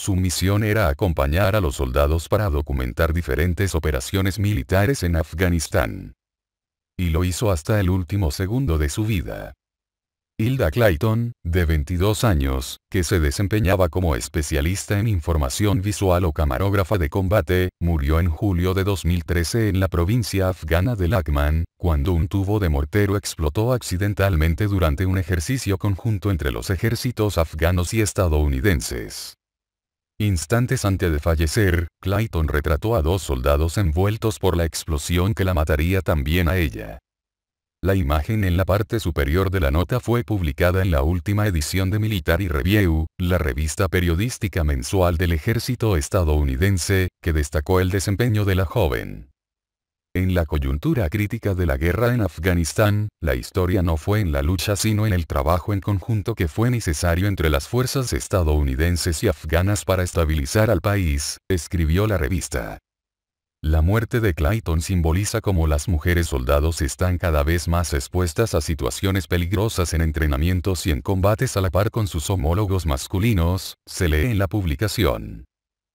Su misión era acompañar a los soldados para documentar diferentes operaciones militares en Afganistán. Y lo hizo hasta el último segundo de su vida. Hilda Clayton, de 22 años, que se desempeñaba como especialista en información visual o camarógrafa de combate, murió en julio de 2013 en la provincia afgana de Lakman, cuando un tubo de mortero explotó accidentalmente durante un ejercicio conjunto entre los ejércitos afganos y estadounidenses. Instantes antes de fallecer, Clayton retrató a dos soldados envueltos por la explosión que la mataría también a ella. La imagen en la parte superior de la nota fue publicada en la última edición de Military Review, la revista periodística mensual del ejército estadounidense, que destacó el desempeño de la joven. En la coyuntura crítica de la guerra en Afganistán, la historia no fue en la lucha sino en el trabajo en conjunto que fue necesario entre las fuerzas estadounidenses y afganas para estabilizar al país, escribió la revista. La muerte de Clayton simboliza cómo las mujeres soldados están cada vez más expuestas a situaciones peligrosas en entrenamientos y en combates a la par con sus homólogos masculinos, se lee en la publicación.